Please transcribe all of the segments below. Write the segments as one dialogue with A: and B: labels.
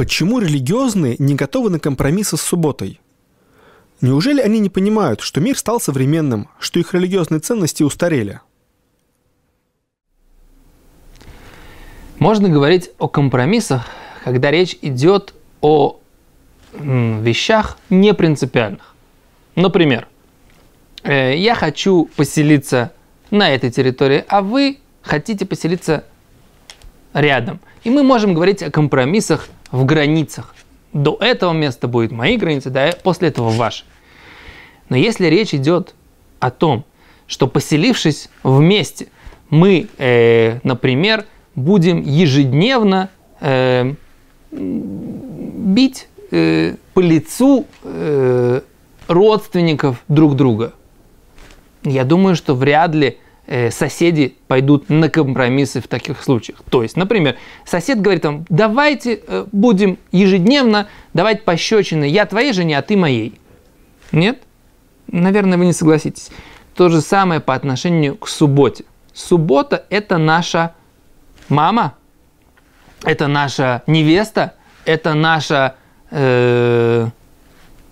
A: Почему религиозные не готовы на компромиссы с субботой? Неужели они не понимают, что мир стал современным, что их религиозные ценности устарели?
B: Можно говорить о компромиссах, когда речь идет о вещах непринципиальных. Например, э, я хочу поселиться на этой территории, а вы хотите поселиться рядом. И мы можем говорить о компромиссах в границах. До этого места будут мои границы, да, после этого ваши. Но если речь идет о том, что поселившись вместе, мы, э, например, будем ежедневно э, бить э, по лицу э, родственников друг друга. Я думаю, что вряд ли Э, соседи пойдут на компромиссы в таких случаях. То есть, например, сосед говорит вам, давайте э, будем ежедневно давать пощечины, я твоей жене, а ты моей. Нет? Наверное, вы не согласитесь. То же самое по отношению к субботе. Суббота – это наша мама, это наша невеста, это наша, э,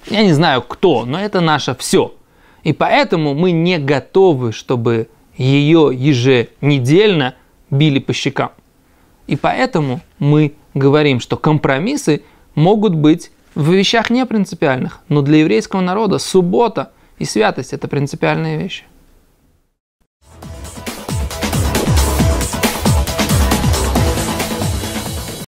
B: я не знаю кто, но это наше все. И поэтому мы не готовы, чтобы ее еженедельно били по щекам. И поэтому мы говорим, что компромиссы могут быть в вещах не принципиальных, но для еврейского народа суббота и святость – это принципиальные вещи.